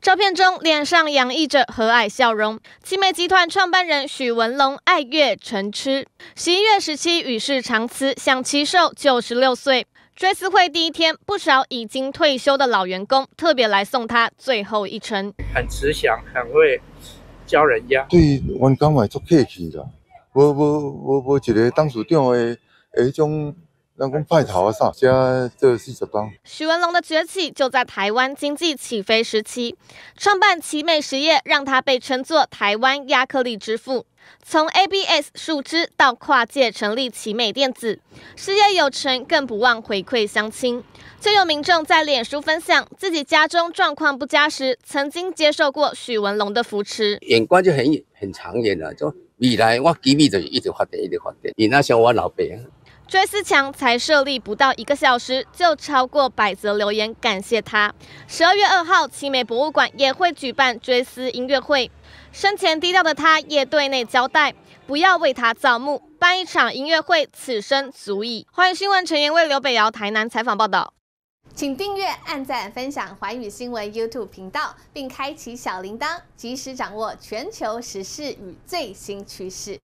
照片中，脸上洋溢着和蔼笑容。七美集团创办人许文龙爱乐成痴，十一月十七与世长辞，享其寿九十六岁。追思会第一天，不少已经退休的老员工特别来送他最后一程。很慈祥，很会教人家。对员工也做客气的。无无无无一个当处长的诶种。让工派头啊！啥？加做四十帮。许文龙的崛起就在台湾经济起飞时期，创办奇美实业，让他被称作台湾亚克力之父。从 ABS 树脂到跨界成立奇美电子，事业有成更不忘回馈乡亲。就有民众在脸书分享自己家中状况不佳时，曾经接受过许文龙的扶持。眼光就很很长远了，就未来我奇美就一直发展，一直发展。你那像我老爸。追思墙才设立不到一个小时，就超过百则留言感谢他。十二月二号，奇美博物馆也会举办追思音乐会。生前低调的他，也对内交代，不要为他造墓，办一场音乐会，此生足矣。欢迎新闻陈言为刘北瑶台南采访报道，请订阅、按赞、分享环宇新闻 YouTube 频道，并开启小铃铛，及时掌握全球时事与最新趋势。